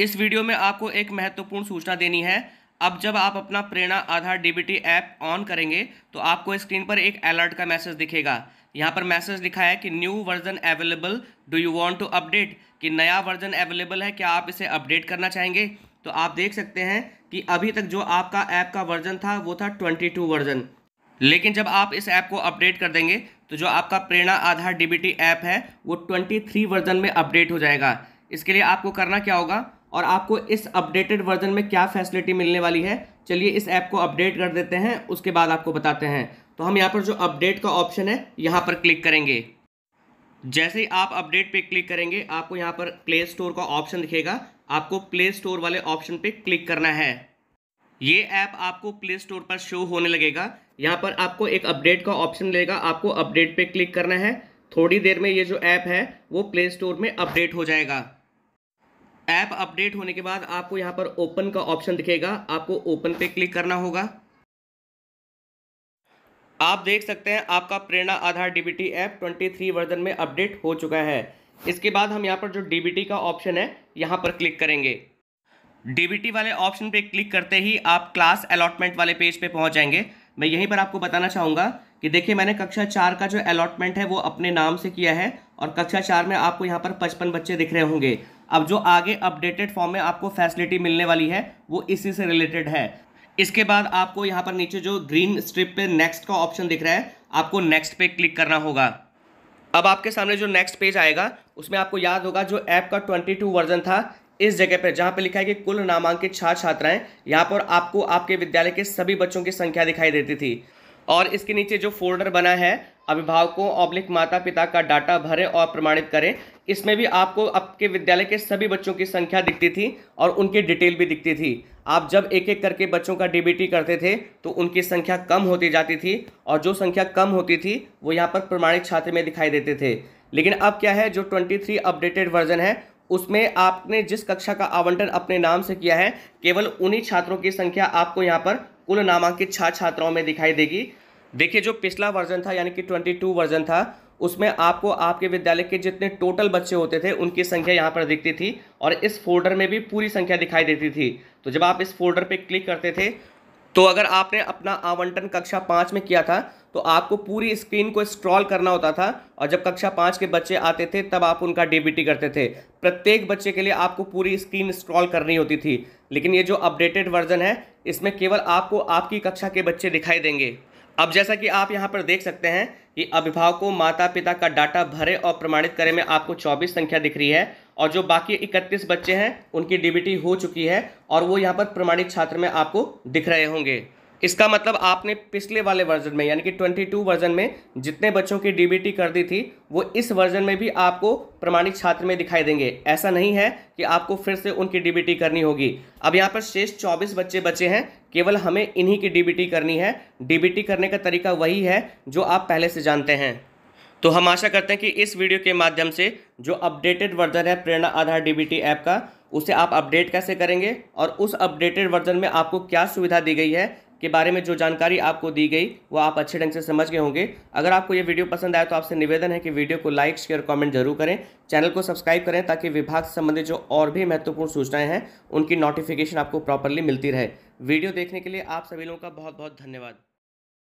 इस वीडियो में आपको एक महत्वपूर्ण सूचना देनी है अब जब आप अपना Prerna Aadhaar DBT app on करेंगे तो आपको स्क्रीन पर एक अलर्ट का मैसेज दिखेगा यहाँ पर मैसेज लिखा है कि new version available do you want to update कि नया वर्जन अवेलेबल है क्या आप इसे अपडेट करना चाहेंगे तो आप देख सकते हैं कि अभी तक जो आपका ऐप का वर्जन था वो था टू वर्जन लेकिन जब आप इस ऐप को अपडेट कर देंगे तो जो आपका प्रेरणा आधार डीबीटी ऐप है वो थ्री वर्जन में अपडेट हो जाएगा इसके लिए आपको करना क्या होगा और आपको इस अपडेटेड वर्जन में क्या फैसिलिटी मिलने वाली है चलिए इस ऐप को अपडेट कर देते हैं उसके बाद आपको बताते हैं तो हम यहाँ पर जो अपडेट का ऑप्शन है यहाँ पर क्लिक करेंगे जैसे ही आप अपडेट पे क्लिक करेंगे आपको यहाँ पर प्ले स्टोर का ऑप्शन दिखेगा आपको प्ले स्टोर वाले ऑप्शन पे क्लिक करना है ये ऐप आपको प्ले स्टोर पर शो होने लगेगा यहाँ पर आपको एक अपडेट का ऑप्शन लेगा आपको अपडेट पे क्लिक करना है थोड़ी देर में ये जो ऐप है वो प्ले स्टोर में अपडेट हो जाएगा ऐप अपडेट होने के बाद आपको यहाँ पर ओपन का ऑप्शन दिखेगा आपको ओपन पे क्लिक करना होगा आप देख सकते हैं आपका Prerna Aadhaar DBT app 23 version में अपडेट हो चुका है इसके बाद हम यहाँ पर जो डीबीटी का ऑप्शन है यहाँ पर क्लिक करेंगे डीबीटी वाले ऑप्शन पे क्लिक करते ही आप क्लास अलॉटमेंट वाले पेज पे पहुँच जाएंगे मैं यहीं पर आपको बताना चाहूँगा कि देखिए मैंने कक्षा चार का जो अलॉटमेंट है वो अपने नाम से किया है और कक्षा चार में आपको यहाँ पर पचपन बच्चे दिख रहे होंगे अब जो आगे अपडेटेड फॉर्म में आपको फैसिलिटी मिलने वाली है वो इसी से रिलेटेड है इसके बाद आपको यहाँ पर नीचे जो ग्रीन स्ट्रिप पे नेक्स्ट का ऑप्शन दिख रहा है आपको नेक्स्ट पे क्लिक करना होगा अब आपके सामने जो नेक्स्ट पेज आएगा उसमें आपको याद होगा जो ऐप का 22 वर्जन था इस जगह पर जहाँ पे लिखा है कि कुल नामांकित छात्र छात्राएं यहाँ पर आपको आपके विद्यालय के सभी बच्चों की संख्या दिखाई देती थी और इसके नीचे जो फोल्डर बना है अभिभावकों ऑब्लिक माता पिता का डाटा भरें और प्रमाणित करें इसमें भी आपको आपके विद्यालय के सभी बच्चों की संख्या दिखती थी और उनकी डिटेल भी दिखती थी आप जब एक एक करके बच्चों का डीबीटी करते थे तो उनकी संख्या कम होती जाती थी और जो संख्या कम होती थी वो यहाँ पर प्रमाणित छात्र में दिखाई देते थे लेकिन अब क्या है जो ट्वेंटी अपडेटेड वर्जन है उसमें आपने जिस कक्षा का आवंटन अपने नाम से किया है केवल उन्हीं छात्रों की संख्या आपको यहाँ पर कुल नामांकित छात्र छात्राओं में दिखाई देगी देखिए जो पिछला वर्जन था यानी कि 22 वर्जन था उसमें आपको आपके विद्यालय के जितने टोटल बच्चे होते थे उनकी संख्या यहाँ पर दिखती थी और इस फोल्डर में भी पूरी संख्या दिखाई देती थी तो जब आप इस फोल्डर पर क्लिक करते थे तो अगर आपने अपना आवंटन कक्षा पाँच में किया था तो आपको पूरी स्क्रीन को स्क्रॉल करना होता था और जब कक्षा पाँच के बच्चे आते थे तब आप उनका डीबीटी करते थे प्रत्येक बच्चे के लिए आपको पूरी स्क्रीन स्क्रॉल करनी होती थी लेकिन ये जो अपडेटेड वर्जन है इसमें केवल आपको आपकी कक्षा के बच्चे दिखाई देंगे अब जैसा कि आप यहाँ पर देख सकते हैं कि अभिभावकों माता पिता का डाटा भरे और प्रमाणित करें में आपको 24 संख्या दिख रही है और जो बाकी 31 बच्चे हैं उनकी डीबीटी हो चुकी है और वो यहाँ पर प्रमाणित छात्र में आपको दिख रहे होंगे इसका मतलब आपने पिछले वाले वर्जन में यानी कि 22 वर्जन में जितने बच्चों की डीबीटी कर दी थी वो इस वर्जन में भी आपको प्रमाणित छात्र में दिखाई देंगे ऐसा नहीं है कि आपको फिर से उनकी डीबीटी करनी होगी अब यहाँ पर शेष 24 बच्चे बचे हैं केवल हमें इन्हीं की डीबीटी करनी है डीबीटी करने का तरीका वही है जो आप पहले से जानते हैं तो हम आशा करते हैं कि इस वीडियो के माध्यम से जो अपडेटेड वर्जन है प्रेरणा आधार डीबीटी ऐप का उसे आप अपडेट कैसे करेंगे और उस अपडेटेड वर्जन में आपको क्या सुविधा दी गई है के बारे में जो जानकारी आपको दी गई वो आप अच्छे ढंग से समझ गए होंगे अगर आपको ये वीडियो पसंद आए तो आपसे निवेदन है कि वीडियो को लाइक शेयर कमेंट जरूर करें चैनल को सब्सक्राइब करें ताकि विभाग से संबंधित जो और भी महत्वपूर्ण सूचनाएं हैं उनकी नोटिफिकेशन आपको प्रॉपरली मिलती रहे वीडियो देखने के लिए आप सभी लोगों का बहुत बहुत धन्यवाद